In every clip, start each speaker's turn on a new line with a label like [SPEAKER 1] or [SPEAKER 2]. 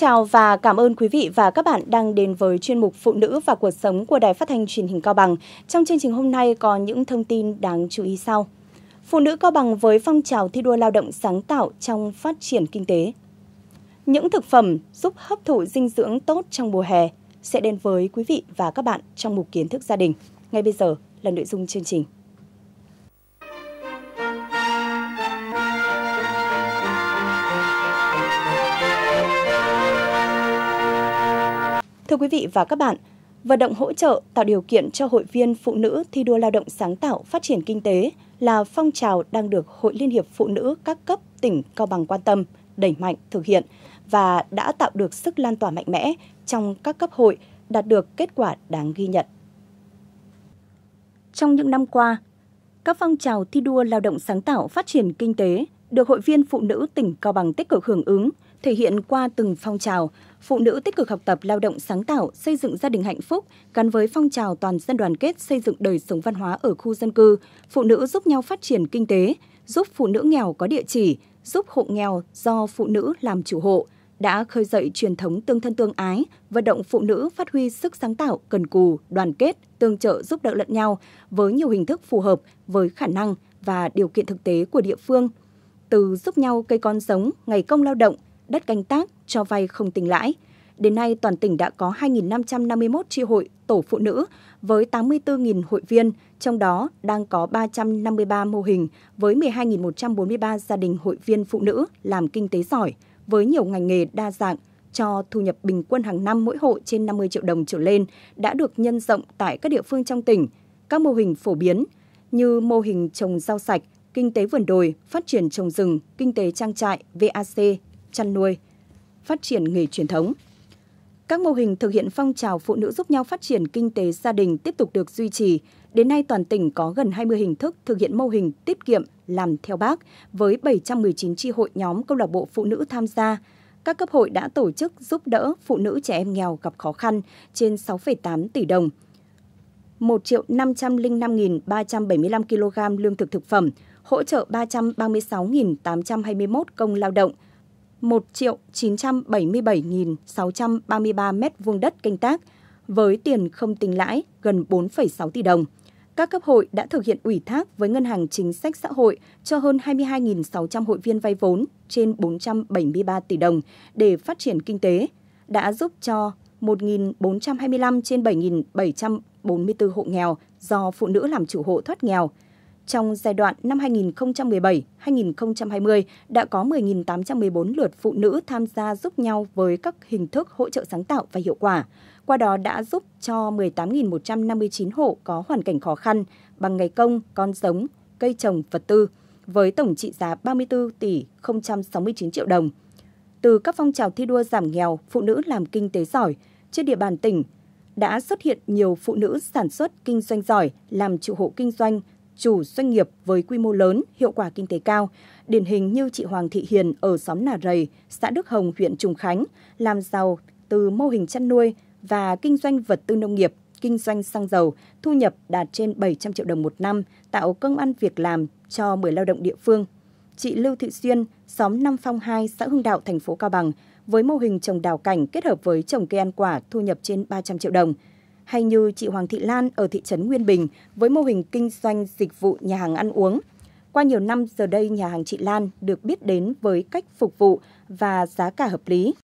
[SPEAKER 1] chào và cảm ơn quý vị và các bạn đang đến với chuyên mục Phụ nữ và cuộc sống của Đài Phát thanh Truyền hình Cao Bằng. Trong chương trình hôm nay có những thông tin đáng chú ý sau. Phụ nữ Cao Bằng với phong trào thi đua lao động sáng tạo trong phát triển kinh tế. Những thực phẩm giúp hấp thụ dinh dưỡng tốt trong mùa hè sẽ đến với quý vị và các bạn trong mục kiến thức gia đình. Ngay bây giờ là nội dung chương trình. Thưa quý vị và các bạn, vận động hỗ trợ tạo điều kiện cho hội viên phụ nữ thi đua lao động sáng tạo phát triển kinh tế là phong trào đang được Hội Liên hiệp Phụ nữ các cấp tỉnh Cao Bằng quan tâm, đẩy mạnh thực hiện và đã tạo được sức lan tỏa mạnh mẽ trong các cấp hội, đạt được kết quả đáng ghi nhận. Trong những năm qua, các phong trào thi đua lao động sáng tạo phát triển kinh tế được hội viên phụ nữ tỉnh Cao Bằng tích cực hưởng ứng – thể hiện qua từng phong trào, phụ nữ tích cực học tập lao động sáng tạo, xây dựng gia đình hạnh phúc, gắn với phong trào toàn dân đoàn kết xây dựng đời sống văn hóa ở khu dân cư, phụ nữ giúp nhau phát triển kinh tế, giúp phụ nữ nghèo có địa chỉ, giúp hộ nghèo do phụ nữ làm chủ hộ, đã khơi dậy truyền thống tương thân tương ái, vận động phụ nữ phát huy sức sáng tạo, cần cù, đoàn kết, tương trợ giúp đỡ lẫn nhau với nhiều hình thức phù hợp với khả năng và điều kiện thực tế của địa phương. Từ giúp nhau cây con giống, ngày công lao động – đất canh tác, cho vay không tính lãi. Đến nay, toàn tỉnh đã có 2.551 tri hội, tổ phụ nữ với 84.000 hội viên, trong đó đang có 353 mô hình với 12.143 gia đình hội viên phụ nữ làm kinh tế giỏi với nhiều ngành nghề đa dạng cho thu nhập bình quân hàng năm mỗi hộ trên 50 triệu đồng trở lên đã được nhân rộng tại các địa phương trong tỉnh. Các mô hình phổ biến như mô hình trồng rau sạch, kinh tế vườn đồi, phát triển trồng rừng, kinh tế trang trại, VAC, chăn nuôi, phát triển nghề truyền thống. Các mô hình thực hiện phong trào phụ nữ giúp nhau phát triển kinh tế gia đình tiếp tục được duy trì. Đến nay toàn tỉnh có gần 20 hình thức thực hiện mô hình tiết kiệm làm theo bác với 719 chi hội nhóm câu lạc bộ phụ nữ tham gia. Các cấp hội đã tổ chức giúp đỡ phụ nữ trẻ em nghèo gặp khó khăn trên 6,8 tỷ đồng. 1 triệu 505.375 kg lương thực thực phẩm, hỗ trợ 336.821 công lao động – 1 triệu 977.633 m2 đất canh tác với tiền không tính lãi gần 4,6 tỷ đồng. Các cấp hội đã thực hiện ủy thác với Ngân hàng Chính sách Xã hội cho hơn 22.600 hội viên vay vốn trên 473 tỷ đồng để phát triển kinh tế, đã giúp cho 1.425 trên 7.744 hộ nghèo do phụ nữ làm chủ hộ thoát nghèo – trong giai đoạn năm 2017-2020 đã có 10.814 lượt phụ nữ tham gia giúp nhau với các hình thức hỗ trợ sáng tạo và hiệu quả. Qua đó đã giúp cho 18.159 hộ có hoàn cảnh khó khăn bằng ngày công, con giống, cây trồng, vật tư với tổng trị giá 34 tỷ 069 triệu đồng. Từ các phong trào thi đua giảm nghèo, phụ nữ làm kinh tế giỏi, trên địa bàn tỉnh đã xuất hiện nhiều phụ nữ sản xuất kinh doanh giỏi, làm chủ hộ kinh doanh, chủ doanh nghiệp với quy mô lớn, hiệu quả kinh tế cao, điển hình như chị Hoàng Thị Hiền ở xóm Nà Rầy, xã Đức Hồng, huyện Trùng Khánh, làm giàu từ mô hình chăn nuôi và kinh doanh vật tư nông nghiệp, kinh doanh xăng dầu, thu nhập đạt trên 700 triệu đồng một năm, tạo công ăn việc làm cho 10 lao động địa phương. Chị Lưu Thị Xuyên, xóm Năm Phong 2, xã Hưng Đạo, thành phố Cao Bằng, với mô hình trồng đào cảnh kết hợp với trồng cây ăn quả thu nhập trên 300 triệu đồng – hay như chị Hoàng Thị Lan ở thị trấn Nguyên Bình với mô hình kinh doanh dịch vụ nhà hàng ăn uống. Qua nhiều năm giờ đây, nhà hàng chị Lan được biết đến với cách phục vụ và giá cả hợp lý.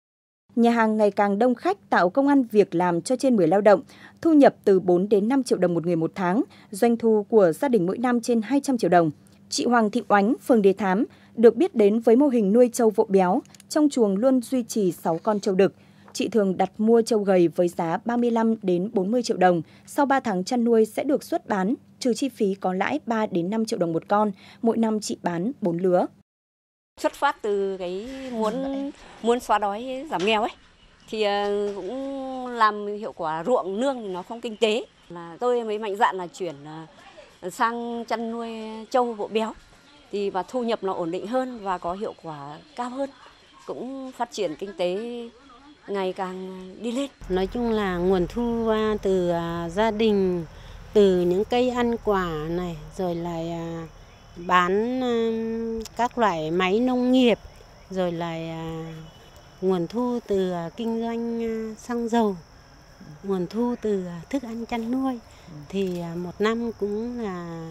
[SPEAKER 1] Nhà hàng ngày càng đông khách tạo công ăn việc làm cho trên 10 lao động, thu nhập từ 4 đến 5 triệu đồng một người một tháng, doanh thu của gia đình mỗi năm trên 200 triệu đồng. Chị Hoàng Thị Oánh, phường Đề Thám, được biết đến với mô hình nuôi trâu vỗ béo, trong chuồng luôn duy trì 6 con trâu đực – chị thường đặt mua trâu gầy với giá 35 đến 40 triệu đồng, sau 3 tháng chăn nuôi sẽ được xuất bán, trừ chi phí có lãi 3 đến 5 triệu đồng một con, mỗi năm chị bán 4 lứa. Xuất phát từ cái muốn muốn xóa đói giảm nghèo ấy thì ờ, cũng làm hiệu quả ruộng nương thì nó không kinh tế là tôi mới mạnh dạn là chuyển ờ, sang chăn nuôi trâu bộ béo thì và thu nhập nó ổn định hơn và có hiệu quả cao hơn cũng phát triển kinh tế ngày càng à, đi lên. Nói chung là nguồn thu từ à, gia đình, từ những cây ăn quả này, rồi lại à, bán các loại máy nông nghiệp, rồi là nguồn thu từ kinh doanh xăng dầu, nguồn thu từ thức ăn chăn nuôi thì một năm cũng là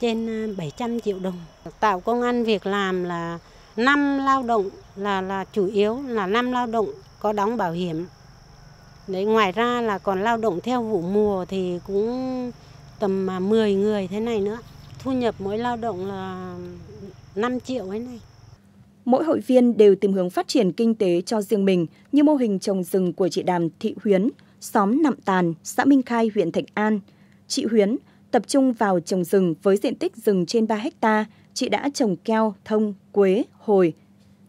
[SPEAKER 1] trên 700 triệu đồng. Tạo công ăn việc làm là năm lao động là là chủ yếu là năm lao động có đóng bảo hiểm đấy ngoài ra là còn lao động theo vụ mùa thì cũng tầm mà 10 người thế này nữa thu nhập mỗi lao động là 5 triệu thế này mỗi hội viên đều tìm hướng phát triển kinh tế cho riêng mình như mô hình trồng rừng của chị Đàm Thị Huyến xóm Nạm Tàn xã Minh Khai huyện Thạch An chị Huyến tập trung vào trồng rừng với diện tích rừng trên 3 hecta chị đã trồng keo, thông, quế, hồi.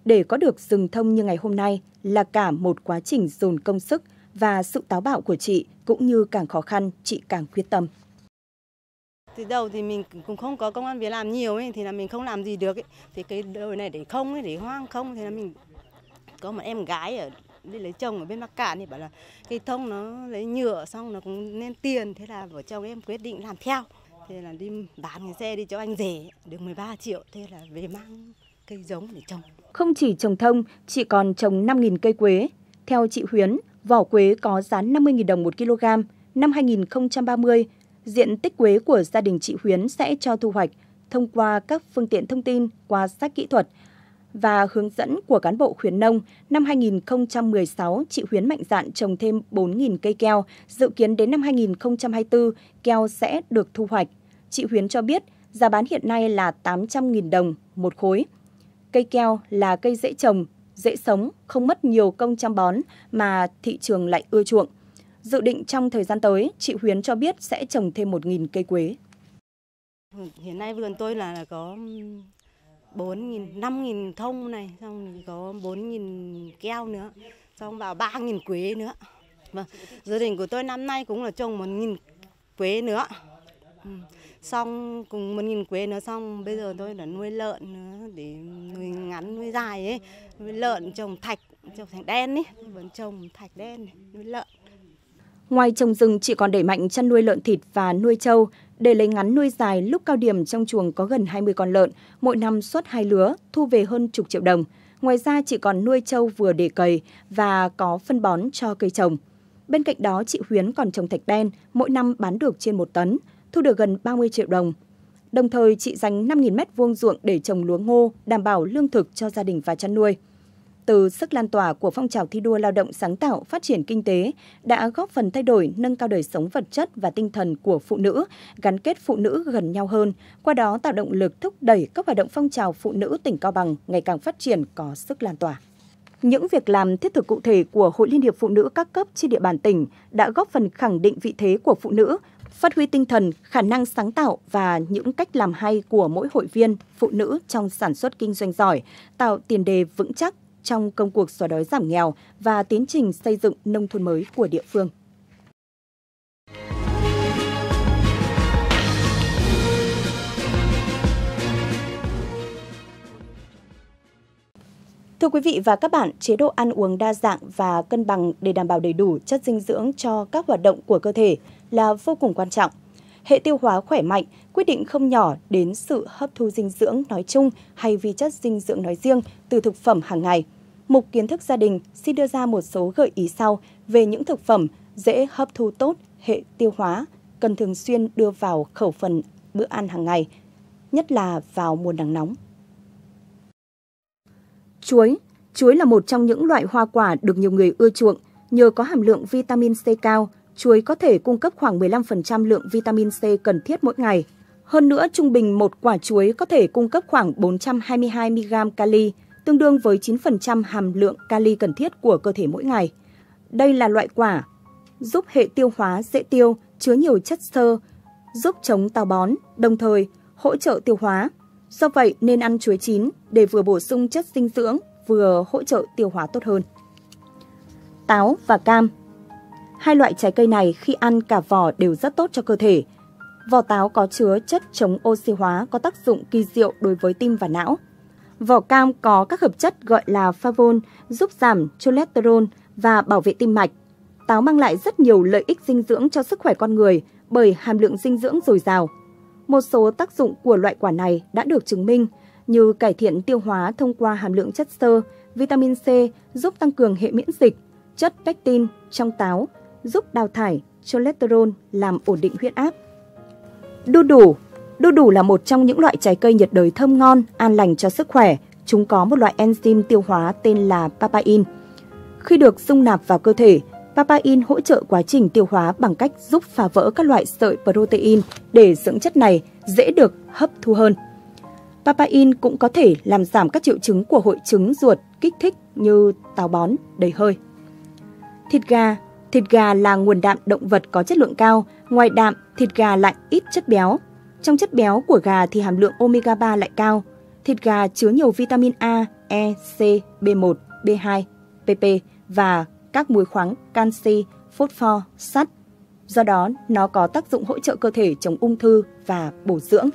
[SPEAKER 1] Để có được rừng thông như ngày hôm nay là cả một quá trình dồn công sức và sự táo bạo của chị cũng như càng khó khăn, chị càng quyết tâm. Từ đầu thì mình cũng không có công an việc làm nhiều ấy, thì là mình không làm gì được ấy. Thì cái đồi này để không ấy, để hoang không thì là mình có một em gái ở đi lấy chồng ở bên Bắc Cạn thì bảo là cây thông nó lấy nhựa xong nó cũng nên tiền thế là vợ chồng em quyết định làm theo thế là đi bán cái xe đi cho anh rể được 13 triệu thế là về mang cây giống để trồng không chỉ trồng thông chị còn trồng 5.000 cây quế theo chị Huyến vỏ quế có giá 50.000 đồng một kg năm 2030 diện tích quế của gia đình chị Huyến sẽ cho thu hoạch thông qua các phương tiện thông tin qua sách kỹ thuật và hướng dẫn của cán bộ khuyến nông, năm 2016 chị Huyến mạnh dạn trồng thêm 4.000 cây keo, dự kiến đến năm 2024 keo sẽ được thu hoạch. Chị Huyến cho biết giá bán hiện nay là 800.000 đồng một khối. Cây keo là cây dễ trồng, dễ sống, không mất nhiều công chăm bón mà thị trường lại ưa chuộng. Dự định trong thời gian tới, chị Huyến cho biết sẽ trồng thêm 1.000 cây quế. Hiện nay vườn tôi là có 4.000, 5.000 thông này, xong có 4.000 keo nữa, xong vào 3.000 quế nữa. Vâng, dự định của tôi năm nay cũng là trồng 1.000 quế nữa. Ừ xong cùng một nghìn quế nó xong bây giờ tôi đã nuôi lợn nữa để nuôi ngắn nuôi dài ấy nuôi lợn trồng thạch trồng thạch đen ấy vẫn vâng, trồng thạch đen nuôi lợn ngoài trồng rừng chị còn đẩy mạnh chăn nuôi lợn thịt và nuôi trâu để lấy ngắn nuôi dài lúc cao điểm trong chuồng có gần 20 con lợn, mỗi năm xuất hai lứa, thu về hơn chục triệu đồng. Ngoài ra chị còn nuôi trâu vừa để cầy và có phân bón cho cây trồng. Bên cạnh đó chị Huyến còn trồng thạch đen, mỗi năm bán được trên một tấn thu được gần 30 triệu đồng. Đồng thời, chị dành 5.000 mét vuông ruộng để trồng lúa ngô, đảm bảo lương thực cho gia đình và chăn nuôi. Từ sức lan tỏa của phong trào thi đua lao động sáng tạo, phát triển kinh tế đã góp phần thay đổi, nâng cao đời sống vật chất và tinh thần của phụ nữ, gắn kết phụ nữ gần nhau hơn, qua đó tạo động lực thúc đẩy các hoạt động phong trào phụ nữ tỉnh Cao Bằng ngày càng phát triển có sức lan tỏa. Những việc làm thiết thực cụ thể của Hội Liên hiệp Phụ nữ các cấp trên địa bàn tỉnh đã góp phần khẳng định vị thế của phụ nữ phát huy tinh thần, khả năng sáng tạo và những cách làm hay của mỗi hội viên, phụ nữ trong sản xuất kinh doanh giỏi, tạo tiền đề vững chắc trong công cuộc xóa đói giảm nghèo và tiến trình xây dựng nông thôn mới của địa phương. Thưa quý vị và các bạn, chế độ ăn uống đa dạng và cân bằng để đảm bảo đầy đủ chất dinh dưỡng cho các hoạt động của cơ thể là vô cùng quan trọng. Hệ tiêu hóa khỏe mạnh quyết định không nhỏ đến sự hấp thu dinh dưỡng nói chung hay vi chất dinh dưỡng nói riêng từ thực phẩm hàng ngày. Mục Kiến thức gia đình xin đưa ra một số gợi ý sau về những thực phẩm dễ hấp thu tốt hệ tiêu hóa, cần thường xuyên đưa vào khẩu phần bữa ăn hàng ngày, nhất là vào mùa nắng nóng. Chuối Chuối là một trong những loại hoa quả được nhiều người ưa chuộng nhờ có hàm lượng vitamin C cao – chuối có thể cung cấp khoảng 15% lượng vitamin C cần thiết mỗi ngày. Hơn nữa, trung bình một quả chuối có thể cung cấp khoảng 422 mg kali, tương đương với 9% hàm lượng kali cần thiết của cơ thể mỗi ngày. Đây là loại quả giúp hệ tiêu hóa dễ tiêu, chứa nhiều chất xơ, giúp chống táo bón, đồng thời hỗ trợ tiêu hóa. Do vậy nên ăn chuối chín để vừa bổ sung chất dinh dưỡng vừa hỗ trợ tiêu hóa tốt hơn. Táo và cam Hai loại trái cây này khi ăn cả vỏ đều rất tốt cho cơ thể. Vỏ táo có chứa chất chống oxy hóa có tác dụng kỳ diệu đối với tim và não. Vỏ cam có các hợp chất gọi là favol giúp giảm cholesterol và bảo vệ tim mạch. Táo mang lại rất nhiều lợi ích dinh dưỡng cho sức khỏe con người bởi hàm lượng dinh dưỡng dồi dào. Một số tác dụng của loại quả này đã được chứng minh như cải thiện tiêu hóa thông qua hàm lượng chất xơ, vitamin C giúp tăng cường hệ miễn dịch, chất pectin trong táo giúp đào thải cholesterol làm ổn định huyết áp. Đu đủ Đu đủ là một trong những loại trái cây nhiệt đới thơm ngon, an lành cho sức khỏe. Chúng có một loại enzyme tiêu hóa tên là papain. Khi được dung nạp vào cơ thể, papain hỗ trợ quá trình tiêu hóa bằng cách giúp phá vỡ các loại sợi protein để dưỡng chất này dễ được hấp thu hơn. Papain cũng có thể làm giảm các triệu chứng của hội chứng ruột kích thích như táo bón, đầy hơi. Thịt gà, Thịt gà là nguồn đạm động vật có chất lượng cao, ngoài đạm, thịt gà lại ít chất béo. Trong chất béo của gà thì hàm lượng omega 3 lại cao. Thịt gà chứa nhiều vitamin A, E, C, B1, B2, PP và các muối khoáng canxi, phosphor sắt. Do đó, nó có tác dụng hỗ trợ cơ thể chống ung thư và bổ dưỡng.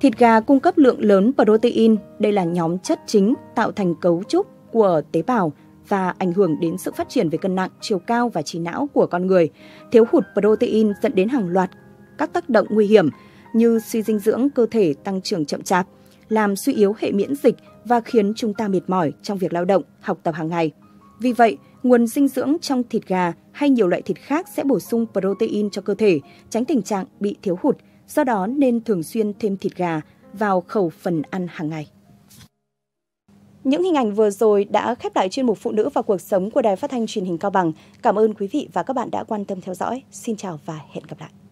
[SPEAKER 1] Thịt gà cung cấp lượng lớn protein, đây là nhóm chất chính tạo thành cấu trúc của tế bào và ảnh hưởng đến sự phát triển về cân nặng, chiều cao và trí não của con người. Thiếu hụt protein dẫn đến hàng loạt các tác động nguy hiểm như suy dinh dưỡng cơ thể tăng trưởng chậm chạp, làm suy yếu hệ miễn dịch và khiến chúng ta mệt mỏi trong việc lao động, học tập hàng ngày. Vì vậy, nguồn dinh dưỡng trong thịt gà hay nhiều loại thịt khác sẽ bổ sung protein cho cơ thể, tránh tình trạng bị thiếu hụt, do đó nên thường xuyên thêm thịt gà vào khẩu phần ăn hàng ngày. Những hình ảnh vừa rồi đã khép lại chuyên mục Phụ nữ và cuộc sống của Đài Phát thanh Truyền hình Cao Bằng. Cảm ơn quý vị và các bạn đã quan tâm theo dõi. Xin chào và hẹn gặp lại.